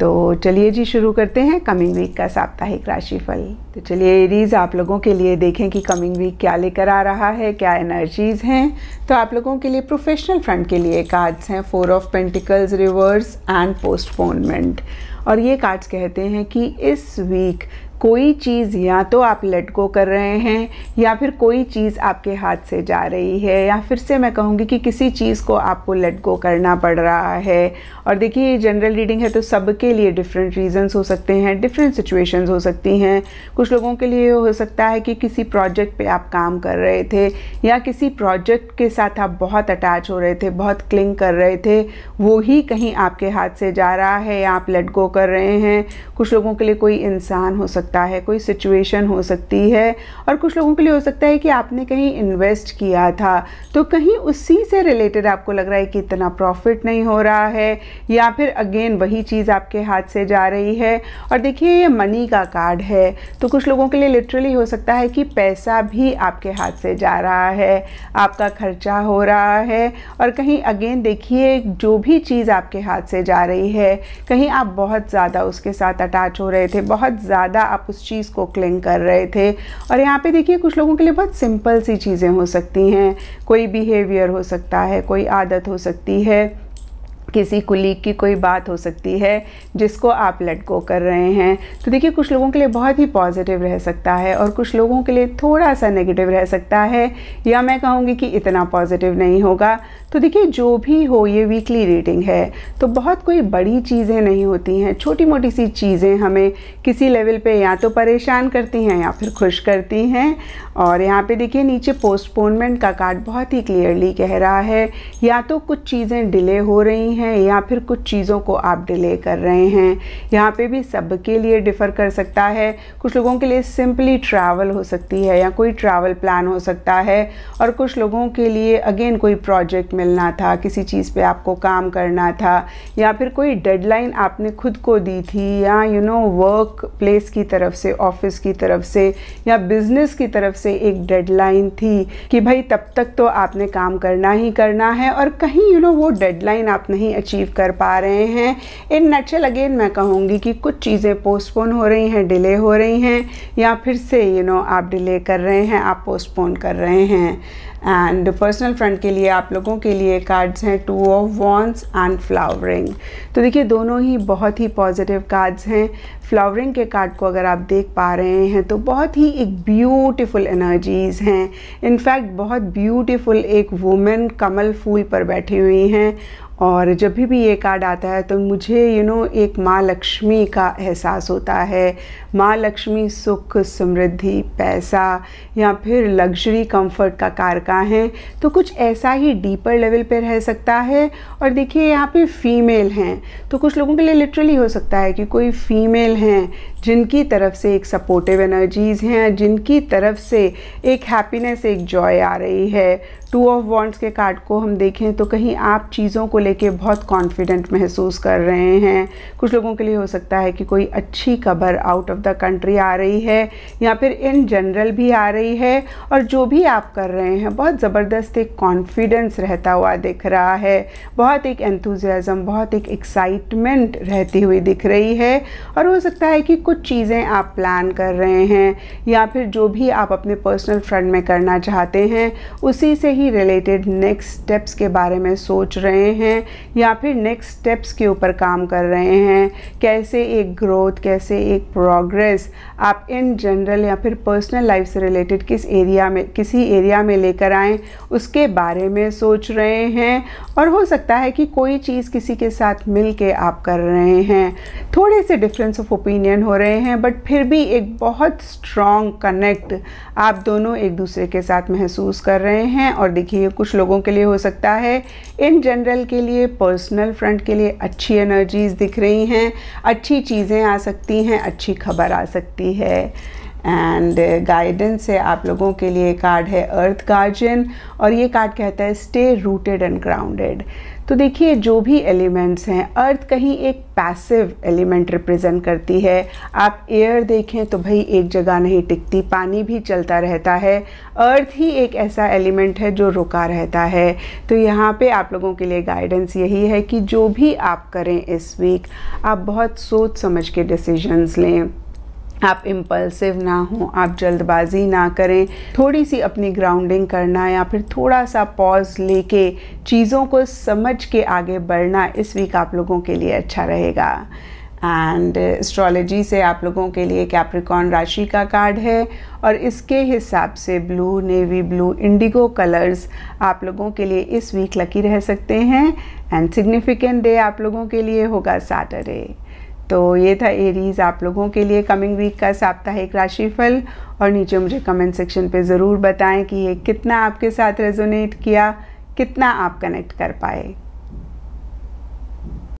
तो चलिए जी शुरू करते हैं कमिंग वीक का साप्ताहिक राशिफल तो चलिए एरीज आप लोगों के लिए देखें कि कमिंग वीक क्या लेकर आ रहा है क्या एनर्जीज़ हैं तो आप लोगों के लिए प्रोफेशनल फ्रंट के लिए कार्ड्स हैं four of pentacles reverse and postponement और ये कार्ड्स कहते हैं कि इस वीक कोई चीज़ या तो आप लेट गो कर रहे हैं या फिर कोई चीज़ आपके हाथ से जा रही है या फिर से मैं कहूँगी कि किसी चीज़ को आपको लेट गो करना पड़ रहा है और देखिए ये जनरल रीडिंग है तो सबके लिए डिफरेंट रीजंस हो सकते हैं डिफरेंट सिचुएशंस हो सकती हैं कुछ लोगों के लिए हो सकता है कि किसी प्रोजेक्ट पे आप काम कर रहे थे या किसी प्रोजेक्ट के साथ आप बहुत अटैच हो रहे थे बहुत क्लिंग कर रहे थे वो ही कहीं आपके हाथ से जा रहा है या आप लेट गो कर रहे हैं कुछ लोगों के लिए कोई इंसान हो सकता सकता है कोई सिचुएशन हो सकती है और कुछ लोगों के लिए हो सकता है कि आपने कहीं इन्वेस्ट किया था तो कहीं उसी से रिलेटेड आपको लग रहा है कि इतना प्रॉफिट नहीं हो रहा है या फिर अगेन वही चीज़ आपके हाथ से जा रही है और देखिए ये मनी का कार्ड है तो कुछ लोगों के लिए लिटरली हो सकता है कि पैसा भी आपके हाथ से जा रहा है आपका खर्चा हो रहा है और कहीं अगेन देखिए जो भी चीज़ आपके हाथ से जा रही है कहीं आप बहुत ज़्यादा उसके साथ अटैच हो रहे थे बहुत ज़्यादा आप आप उस चीज़ को क्लिंग कर रहे थे और यहाँ पे देखिए कुछ लोगों के लिए बहुत सिंपल सी चीज़ें हो सकती हैं कोई बिहेवियर हो सकता है कोई आदत हो सकती है किसी कुलीग की कोई बात हो सकती है जिसको आप लेट गो कर रहे हैं तो देखिए कुछ लोगों के लिए बहुत ही पॉजिटिव रह सकता है और कुछ लोगों के लिए थोड़ा सा नेगेटिव रह सकता है या मैं कहूँगी कि इतना पॉजिटिव नहीं होगा तो देखिए जो भी हो ये वीकली रीडिंग है तो बहुत कोई बड़ी चीज़ें नहीं होती हैं छोटी मोटी सी चीज़ें हमें किसी लेवल पे या तो परेशान करती हैं या फिर खुश करती हैं और यहाँ पे देखिए नीचे पोस्टपोनमेंट का कार्ड बहुत ही क्लियरली कह रहा है या तो कुछ चीज़ें डिले हो रही हैं हैं या फिर कुछ चीज़ों को आप डिले कर रहे हैं यहाँ पे भी सबके लिए डिफ़र कर सकता है कुछ लोगों के लिए सिंपली ट्रैवल हो सकती है या कोई ट्रैवल प्लान हो सकता है और कुछ लोगों के लिए अगेन कोई प्रोजेक्ट मिलना था किसी चीज़ पे आपको काम करना था या फिर कोई डेडलाइन आपने खुद को दी थी या यू नो वर्क प्लेस की तरफ से ऑफिस की तरफ से या बिज़नेस की तरफ से एक डेडलाइन थी कि भाई तब तक तो आपने काम करना ही करना है और कहीं यू you नो know, वो डेडलाइन आप नहीं नहीं अचीव कर पा रहे हैं इन नटशल अगेन मैं कहूँगी कि कुछ चीज़ें पोस्टपोन हो रही हैं डिले हो रही हैं या फिर से यू you नो know, आप डिले कर रहे हैं आप पोस्टपोन कर रहे हैं एंड पर्सनल फ्रंट के लिए आप लोगों के लिए कार्ड्स हैं two of wands and flowering तो देखिए दोनों ही बहुत ही पॉजिटिव कार्ड्स हैं फ्लावरिंग के कार्ड को अगर आप देख पा रहे हैं तो बहुत ही एक ब्यूटीफुल एनर्जीज़ हैं इनफैक्ट बहुत ब्यूटीफुल एक वुमेन कमल फूल पर बैठी हुई हैं और जब भी भी ये कार्ड आता है तो मुझे यू you नो know, एक माँ लक्ष्मी का एहसास होता है माँ लक्ष्मी सुख समृद्धि पैसा या फिर लग्जरी कंफर्ट का कारका है तो कुछ ऐसा ही डीपर लेवल पर रह सकता है और देखिए यहाँ पे फीमेल हैं तो कुछ लोगों के लिए लिटरली हो सकता है कि कोई फीमेल हैं जिनकी तरफ से एक सपोर्टिव एनर्जीज़ हैं जिनकी तरफ से एक हैप्पीनेस एक जॉय आ रही है टू ऑफ वॉन्ट्स के कार्ड को हम देखें तो कहीं आप चीज़ों को लेके बहुत कॉन्फिडेंट महसूस कर रहे हैं कुछ लोगों के लिए हो सकता है कि कोई अच्छी खबर आउट ऑफ द कंट्री आ रही है या फिर इन जनरल भी आ रही है और जो भी आप कर रहे हैं बहुत ज़बरदस्त एक कॉन्फिडेंस रहता हुआ दिख रहा है बहुत एक एंथुजियाज़म बहुत एक एक्साइटमेंट रहती हुई दिख रही है और हो सकता है कि कुछ चीज़ें आप प्लान कर रहे हैं या फिर जो भी आप अपने पर्सनल फ्रंट में करना चाहते हैं उसी से ही रिलेटेड नेक्स्ट स्टेप्स के बारे में सोच रहे हैं या फिर नेक्स्ट स्टेप्स के ऊपर काम कर रहे हैं कैसे एक ग्रोथ कैसे एक प्रोग्रेस आप इन जनरल या फिर पर्सनल लाइफ से रिलेटेड किस एरिया में किसी एरिया में लेकर आएँ उसके बारे में सोच रहे हैं और हो सकता है कि कोई चीज़ किसी के साथ मिल आप कर रहे हैं थोड़े से डिफरेंस ऑफ ओपिनियन हो रहे हैं बट फिर भी एक बहुत स्ट्रॉन्ग कनेक्ट आप दोनों एक दूसरे के साथ महसूस कर रहे हैं और देखिए कुछ लोगों के लिए हो सकता है इन जनरल के लिए पर्सनल फ्रंट के लिए अच्छी एनर्जीज दिख रही हैं अच्छी चीज़ें आ सकती हैं अच्छी खबर आ सकती है एंड गाइडेंस uh, है आप लोगों के लिए कार्ड है अर्थ गार्जियन और ये कार्ड कहता है स्टे रूटेड एंड ग्राउंडेड तो देखिए जो भी एलिमेंट्स हैं अर्थ कहीं एक पैसिव एलिमेंट रिप्रेजेंट करती है आप एयर देखें तो भाई एक जगह नहीं टिकती पानी भी चलता रहता है अर्थ ही एक ऐसा एलिमेंट है जो रुका रहता है तो यहाँ पे आप लोगों के लिए गाइडेंस यही है कि जो भी आप करें इस वीक आप बहुत सोच समझ के डिसीजंस लें आप इम्पल्सिव ना हो आप जल्दबाजी ना करें थोड़ी सी अपनी ग्राउंडिंग करना या फिर थोड़ा सा पॉज लेके चीज़ों को समझ के आगे बढ़ना इस वीक आप लोगों के लिए अच्छा रहेगा एंड एस्ट्रोलॉजी से आप लोगों के लिए कैप्रिकॉन राशि का कार्ड है और इसके हिसाब से blue navy blue indigo colours आप लोगों के लिए इस वीक लकी रह सकते हैं एंड सिग्निफिकेंट डे आप लोगों के लिए होगा सैटरडे तो ये था एरीज आप लोगों के लिए कमिंग वीक का साप्ताहिक राशिफल और नीचे मुझे कमेंट सेक्शन पे ज़रूर बताएं कि ये कितना आपके साथ रेजोनेट किया कितना आप कनेक्ट कर पाए